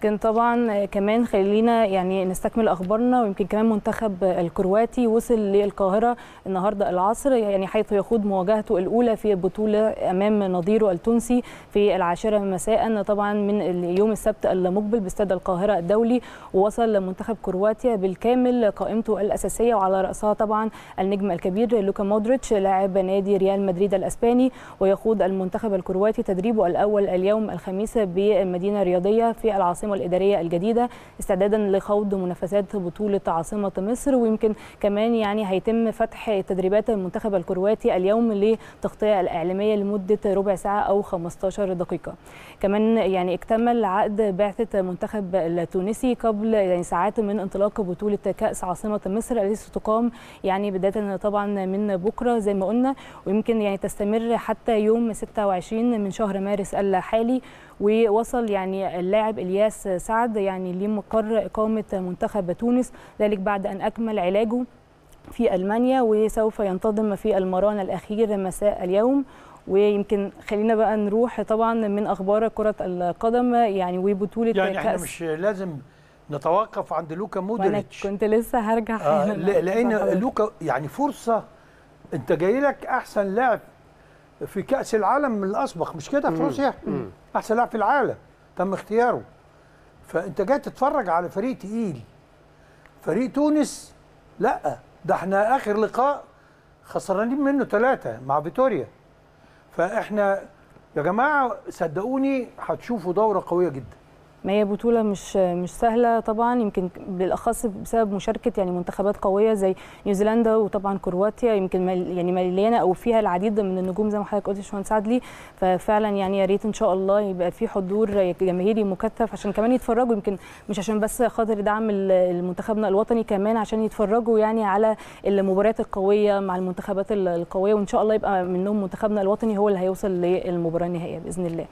لكن طبعا آه، كمان خلينا يعني نستكمل اخبارنا ويمكن كمان منتخب الكرواتي وصل للقاهره النهارده العصر يعني حيث يخوض مواجهته الاولى في بطوله امام نظيره التونسي في العاشره مساء طبعا من اليوم السبت المقبل باستاد القاهره الدولي ووصل منتخب كرواتيا بالكامل قائمته الاساسيه وعلى راسها طبعا النجم الكبير لوكا مودريتش لاعب نادي ريال مدريد الاسباني ويخوض المنتخب الكرواتي تدريبه الاول اليوم الخميس بمدينه رياضيه في العاصمه الحكومه والإدارية الجديدة استعدادا لخوض منافسات بطولة عاصمة مصر ويمكن كمان يعني هيتم فتح تدريبات المنتخب الكرواتي اليوم للتغطية الإعلامية لمدة ربع ساعة أو 15 دقيقة كمان يعني اكتمل عقد بعثة منتخب التونسي قبل يعني ساعات من انطلاق بطولة كأس عاصمة مصر التي ستقام يعني بداية طبعا من بكرة زي ما قلنا ويمكن يعني تستمر حتى يوم 26 من شهر مارس الحالي ووصل يعني اللاعب الياس الشخص سعد يعني ليه مقر إقامة منتخب تونس ذلك بعد أن أكمل علاجه في ألمانيا وسوف ينتظم في المران الأخير مساء اليوم ويمكن خلينا بقى نروح طبعا من اخبار كره القدم يعني وبطوله يعني احنا كأس. مش لازم نتوقف عند لوكا مودريتش كنت لسه هرجع آه لان لوكا يعني فرصه انت جاي لك احسن لاعب في كاس العالم الاسبق مش كده في روسيا احسن لاعب في العالم تم اختياره فانت جاي تتفرج على فريق تقيل فريق تونس لا ده احنا اخر لقاء خسرانين منه ثلاثه مع فيتوريا فاحنا يا جماعه صدقوني هتشوفوا دوره قويه جدا ما هي بطولة مش مش سهلة طبعا يمكن بالأخص بسبب مشاركة يعني منتخبات قوية زي نيوزيلندا وطبعا كرواتيا يمكن يعني مليانة أو فيها العديد من النجوم زي ما حضرتك قلت باشمهندس عدلي ففعلا يعني يا ريت إن شاء الله يبقى في حضور جماهيري مكثف عشان كمان يتفرجوا يمكن مش عشان بس خاطر دعم منتخبنا الوطني كمان عشان يتفرجوا يعني على المباريات القوية مع المنتخبات القوية وإن شاء الله يبقى منهم منتخبنا الوطني هو اللي هيوصل للمباراة النهائية بإذن الله